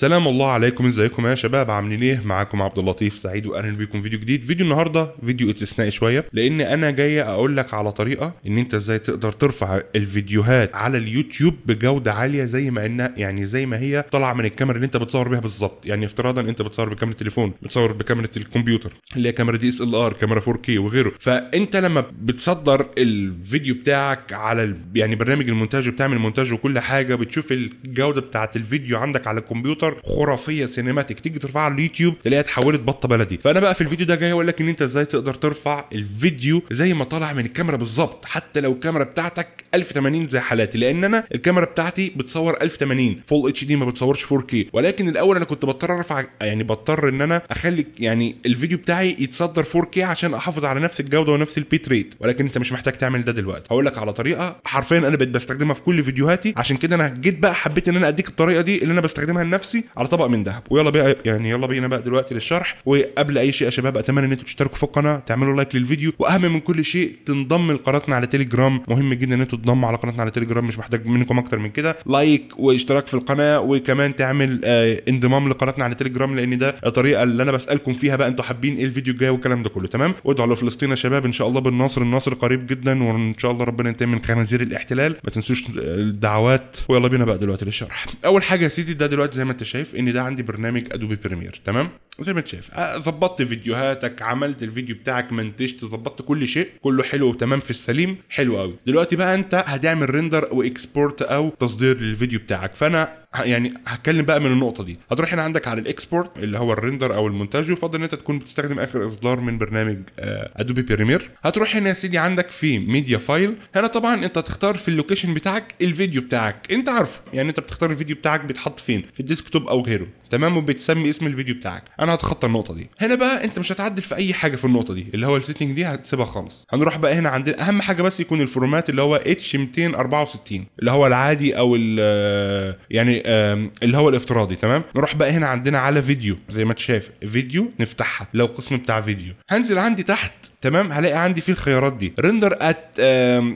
سلام الله عليكم ازيكم يا شباب عاملين ايه معاكم عبد اللطيف سعيد واهلا بيكم فيديو جديد فيديو النهارده فيديو استثنائي شويه لان انا جاي اقول لك على طريقه ان انت ازاي تقدر ترفع الفيديوهات على اليوتيوب بجوده عاليه زي ما انها يعني زي ما هي طالعه من الكاميرا اللي انت بتصور بيها بالظبط يعني افتراضا انت بتصور بكاميرا التليفون بتصور بكاميرا الكمبيوتر اللي هي كاميرا دي اس ال ار كاميرا 4 كي وغيره فانت لما بتصدر الفيديو بتاعك على ال... يعني برنامج المونتاج وبتعمل مونتاج وكل حاجه بتشوف الجوده بتاعه الفيديو عندك على الكمبيوتر افكار خرافيه سينماتيك تيجي ترفعها على اليوتيوب تلاقيها اتحولت بطه بلدي فانا بقى في الفيديو ده جاي اقول لك ان انت ازاي تقدر ترفع الفيديو زي ما طالع من الكاميرا بالظبط حتى لو الكاميرا بتاعتك 1080 زي حالاتي لان انا الكاميرا بتاعتي بتصور 1080 فول اتش دي ما بتصورش 4K ولكن الاول انا كنت بضطر ارفع يعني بضطر ان انا اخلي يعني الفيديو بتاعي يتصدر 4K عشان احافظ على نفس الجوده ونفس البيت ريت ولكن انت مش محتاج تعمل ده دلوقتي هقول لك على طريقه حرفيا انا بقيت بستخدمها في كل فيديوهاتي عشان كده انا جيت بقى حبيت ان انا اديك الطريقه دي اللي انا بستخدمها لنفسي على طبق من ذهب ويلا بقى يعني يلا بينا بقى دلوقتي للشرح وقبل اي شيء يا شباب اتمنى ان انتم تشتركوا في القناه تعملوا لايك للفيديو واهم من كل شيء تنضم لقناتنا على تليجرام مهم جدا ان انتم تنضموا على قناتنا على تليجرام مش محتاج منكم اكتر من كده لايك واشتراك في القناه وكمان تعمل آه انضمام لقناتنا على تليجرام لان ده الطريقه اللي انا بسالكم فيها بقى انتم حابين ايه الفيديو الجاي والكلام ده كله تمام وادعوا لفلسطين يا شباب ان شاء الله بالنصر النصر قريب جدا وان شاء الله ربنا ينتهي من خنازير الاحتلال ما تنسوش آه، الدعوات ويلا بينا بقى دلوقتي للشرح اول حاجه يا سيدي ده دلوقتي زي ما انت شايف ان ده عندي برنامج ادوبي بريمير تمام زي ما شايف آه، ظبطت فيديوهاتك عملت الفيديو بتاعك منتجت ظبطت كل شيء كله حلو وتمام في السليم حلو قوي دلوقتي بقى انت هتعمل ريندر واكسبورت او تصدير للفيديو بتاعك فانا يعني هتكلم بقى من النقطه دي هتروح هنا عندك على الاكسبورت اللي هو الريندر او المونتاج يفضل ان انت تكون بتستخدم اخر اصدار من برنامج ادوبي آه، بريمير هتروح هنا يا سيدي عندك في ميديا فايل هنا طبعا انت تختار في اللوكيشن بتاعك الفيديو بتاعك انت عارفه يعني انت بتختار الفيديو بتاعك بيتحط فين في الديسكتوب او غيره تمام وبتسمي اسم الفيديو بتاعك انا هتخطى النقطه دي هنا بقى انت مش هتعدل في اي حاجه في النقطه دي اللي هو السيتنج دي هتسيبها خالص هنروح بقى هنا عندنا اهم حاجه بس يكون الفورمات اللي هو اتش 264 اللي هو العادي او آه، يعني آه، اللي هو الافتراضي تمام نروح بقى هنا عندنا على فيديو زي ما انت شايف فيديو نفتحها لو قسم بتاع فيديو هنزل عندي تحت تمام هلاقي عندي فيه الخيارات دي ريندر ات آه،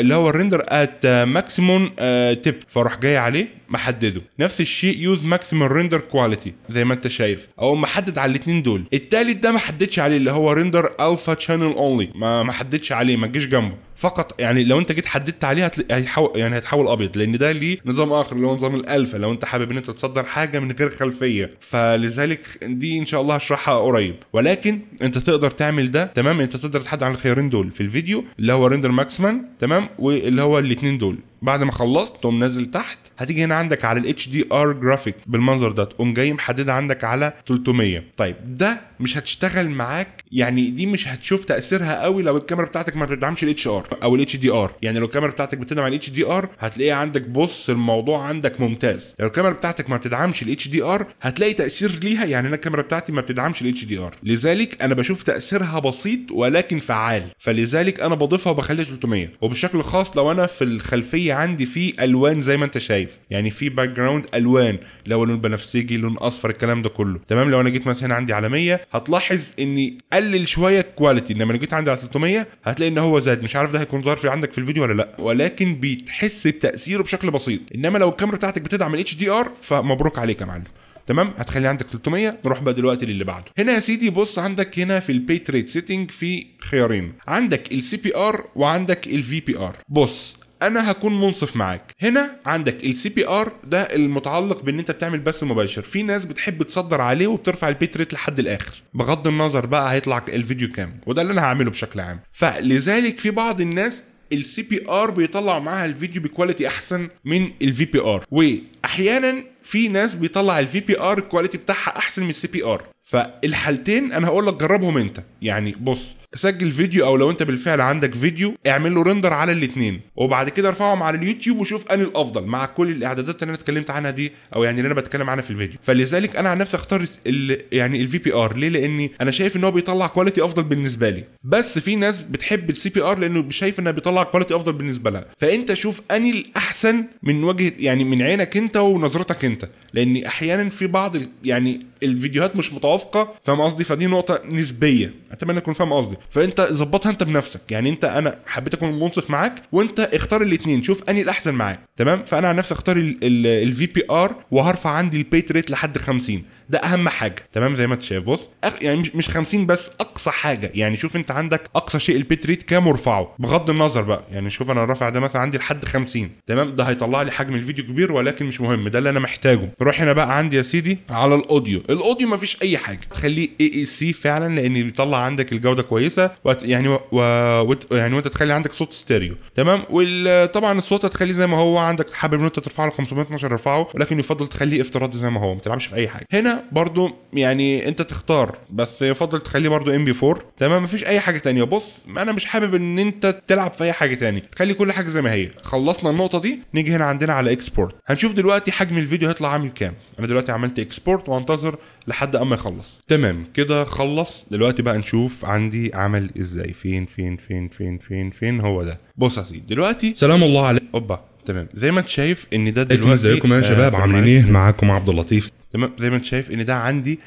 اللي هو الريندر ات ماكسيموم تيب فاروح جاي عليه محدده نفس الشيء يوز ماكسيمم ريندر كواليتي زي ما انت شايف او محدد على الاثنين دول التالت ده ما حددش عليه اللي هو ريندر الفا شانل اونلي ما حددش عليه ما تجيش جنبه فقط يعني لو انت جيت حددت عليه هتل... يعني هتحول ابيض لان ده ليه نظام اخر اللي هو نظام الالفا لو انت حابب ان انت تصدر حاجه من غير خلفيه فلذلك دي ان شاء الله هشرحها قريب ولكن انت تقدر تعمل ده تمام انت تقدر تحدد على الخيارين دول في الفيديو اللي هو ريندر ماكسمان تمام واللي هو الاثنين دول بعد ما خلصت تقوم نازل تحت هتيجي هنا عندك على الاتش دي ار جرافيك بالمنظر ده تقوم جاي محددها عندك على 300 طيب ده مش هتشتغل معاك يعني دي مش هتشوف تاثيرها قوي لو الكاميرا بتاعتك ما بتدعمش الاتش ار او الاتش دي ار يعني لو الكاميرا بتاعتك بتدعم الاتش دي ار هتلاقيها عندك بص الموضوع عندك ممتاز لو الكاميرا بتاعتك ما بتدعمش الاتش دي ار هتلاقي تاثير ليها يعني انا الكاميرا بتاعتي ما بتدعمش الاتش دي ار لذلك انا بشوف تاثيرها بسيط ولكن فعال فلذلك انا بضيفها وبخليها 300 وبشكل خاص لو انا في الخلفيه عندي فيه الوان زي ما انت شايف يعني في باك جراوند الوان لو لون بنفسجي لون اصفر الكلام ده كله تمام لو انا جيت مثلا هنا عندي على 100 هتلاحظ اني قلل شويه الكواليتي انما لو جيت عندي على 300 هتلاقي ان هو زاد مش عارف ده هيكون ظاهر في عندك في الفيديو ولا لا ولكن بتحس بتاثيره بشكل بسيط انما لو الكاميرا بتاعتك بتدعم الاتش دي ار فمبروك عليك يا معلم تمام هتخلي عندك 300 نروح بقى دلوقتي للي بعده هنا يا سيدي بص عندك هنا في البيت ريت سيتنج في خيارين عندك السي بي ار وعندك الفي بي ار بص انا هكون منصف معاك هنا عندك السي بي ار ده المتعلق بان انت بتعمل بث مباشر في ناس بتحب تصدر عليه وبترفع البيت ريت لحد الاخر بغض النظر بقى هيطلع الفيديو كام وده اللي انا هعمله بشكل عام فلذلك في بعض الناس السي بي ار بيطلع معاها الفيديو بكواليتي احسن من الفي بي ار واحيانا في ناس بيطلع الفي بي ار الكواليتي بتاعها احسن من السي بي ار فالحالتين انا هقول لك جربهم انت يعني بص سجل فيديو او لو انت بالفعل عندك فيديو اعمل له ريندر على الاثنين وبعد كده ارفعهم على اليوتيوب وشوف انهي الافضل مع كل الاعدادات اللي انا اتكلمت عنها دي او يعني اللي انا بتكلم عنها في الفيديو فلذلك انا عن نفسي اختار يعني الفي بي ار ليه لاني انا شايف ان هو بيطلع كواليتي افضل بالنسبه لي بس في ناس بتحب السي بي ار لانه شايف انه بيطلع كواليتي افضل بالنسبه لها فانت شوف انهي الاحسن من وجهه يعني من عينك انت ونظرتك انت لان احيانا في بعض يعني الفيديوهات مش متوافقه موافقه فاهم قصدي فدي نقطه نسبيه اتمنى تكون فاهم قصدي فانت ظبطها انت بنفسك يعني انت انا حبيت اكون منصف معاك وانت اختار الاثنين شوف انهي الاحسن معاك تمام فانا عن نفسي اختار الفي بي ار وهرفع عندي البيت ريت لحد 50 ده اهم حاجه تمام زي ما انت شايف بص يعني مش مش 50 بس اقصى حاجه يعني شوف انت عندك اقصى شيء البيت ريت كام وارفعه بغض النظر بقى يعني شوف انا رافع ده مثلا عندي لحد 50 تمام ده هيطلع لي حجم الفيديو كبير ولكن مش مهم ده اللي انا محتاجه روح هنا بقى عندي يا سيدي على الاوديو الاوديو مفيش اي حاجه حاجه تخلي اي اي سي فعلا لان بيطلع عندك الجوده كويسه وت يعني و... و... يعني وانت تخلي عندك صوت ستيريو تمام وطبعا الصوت هتخليه زي ما هو عندك حابب ان انت ترفعه ل 512 ارفعه ولكن يفضل تخليه افتراضي زي ما هو ما تلعبش في اي حاجه هنا برضو يعني انت تختار بس يفضل تخليه برضو ام بي 4 تمام مفيش اي حاجه تانية بص انا مش حابب ان انت تلعب في اي حاجه ثانيه خلي كل حاجه زي ما هي خلصنا النقطه دي نيجي هنا عندنا على اكسبورت هنشوف دلوقتي حجم الفيديو هيطلع عامل كام انا دلوقتي عملت اكسبورت وانتظر لحد اما يخلص خلص تمام كده خلص دلوقتي بقى نشوف عندي عمل ازاي فين فين فين فين فين فين هو ده بص يا سيدي دلوقتي سلام الله عليك اوبا تمام زي ما انت شايف ان ده دلوقتي ازيكم يا آه، شباب عاملين ايه معاكم عبد اللطيف تمام زي ما انت شايف ان ده عندي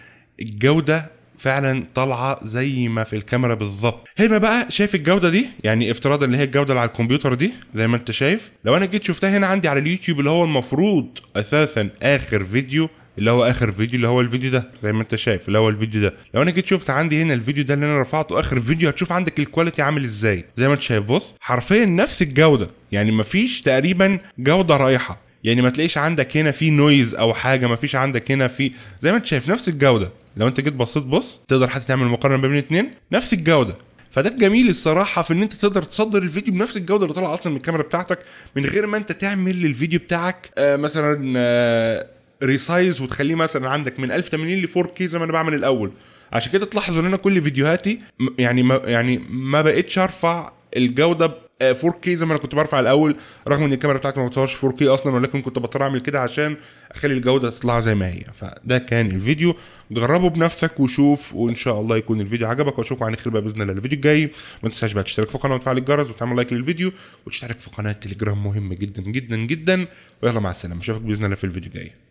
الجوده فعلا طالعه زي ما في الكاميرا بالظبط هنا بقى شايف الجوده دي يعني افتراضا اللي هي الجوده اللي على الكمبيوتر دي زي ما انت شايف لو انا جيت شفتها هنا عندي على اليوتيوب اللي هو المفروض اساسا اخر فيديو اللي هو اخر فيديو اللي هو الفيديو ده زي ما انت شايف اللي هو الفيديو ده لو انا جيت شفت عندي هنا الفيديو ده اللي انا رفعته اخر فيديو هتشوف عندك الكواليتي عامل ازاي زي ما انت شايف بص حرفيا نفس الجوده يعني مفيش تقريبا جوده رايحه يعني ما تلاقيش عندك هنا في نويز او حاجه ما فيش عندك هنا في زي ما انت شايف نفس الجوده لو انت جيت بصيت بص تقدر حتى تعمل مقارنه بين الاثنين نفس الجوده فده الجميل الصراحه في ان انت تقدر تصدر الفيديو بنفس الجوده اللي طالعه اصلا من الكاميرا بتاعتك من غير ما انت تعمل للفيديو بتاعك آه مثلا آه ريسايز وتخليه مثلا عندك من 1080 ل 4K زي ما انا بعمل الاول عشان كده تلاحظوا ان انا كل فيديوهاتي يعني ما يعني ما بقتش ارفع الجوده 4K آه، زي ما انا كنت برفع الاول رغم ان الكاميرا بتاعتي ما بتصورش 4K اصلا ولكن كنت بضطر اعمل كده عشان اخلي الجوده تطلع زي ما هي فده كان الفيديو جربه بنفسك وشوف وان شاء الله يكون الفيديو عجبك واشوفكم على خير بقى باذن الله الفيديو الجاي ما تنساش بقى تشترك في القناه وتفعل الجرس وتعمل لايك للفيديو وتشترك في قناه تليجرام مهم جدا جدا جدا ويلا مع السلامه اشوفك باذن الله في الفيديو الجاي